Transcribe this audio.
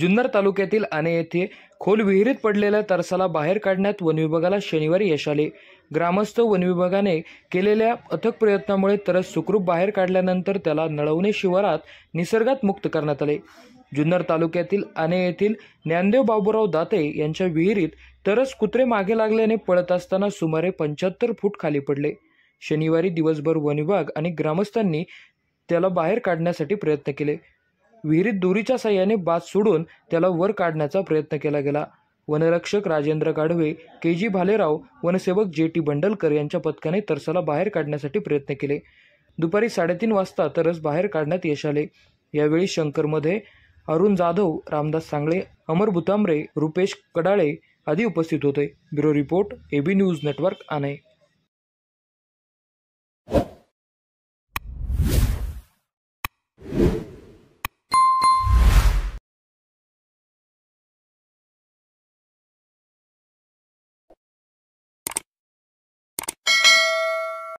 जुन्नर तालुक्यातील आणे येथे खोल विहिरीत पडलेल्या तरसाला बाहेर काढण्यात वनविभागाला शनिवारी यश आले ग्रामस्थ वनविभागाने केलेल्या अथक प्रयत्नामुळे तरस सुखरूप बाहेर काढल्यानंतर त्याला नळवणे शिवारात निसर्गात मुक्त करण्यात आले जुन्नर तालुक्यातील आणे येथील ज्ञानदेव बाबूराव दाते यांच्या विहिरीत तरस कुत्रे मागे लागल्याने पळत असताना सुमारे पंच्याहत्तर फूट खाली पडले शनिवारी दिवसभर वनविभाग आणि ग्रामस्थांनी त्याला बाहेर काढण्यासाठी प्रयत्न केले विहिरीत दोरीच्या साह्याने बाद सोडून त्याला वर काढण्याचा प्रयत्न केला गेला वनरक्षक राजेंद्र गाढवे के जी भालेराव वनसेवक जे टी बंडलकर यांच्या पथकाने तरसाला बाहेर काढण्यासाठी प्रयत्न केले दुपारी साडेतीन वाजता तरस बाहेर काढण्यात यश आले यावेळी शंकरमध्ये अरुण जाधव रामदास सांगळे अमर भुतांबरे रुपेश कडाळे आदी उपस्थित होते bureau report AB news network आणे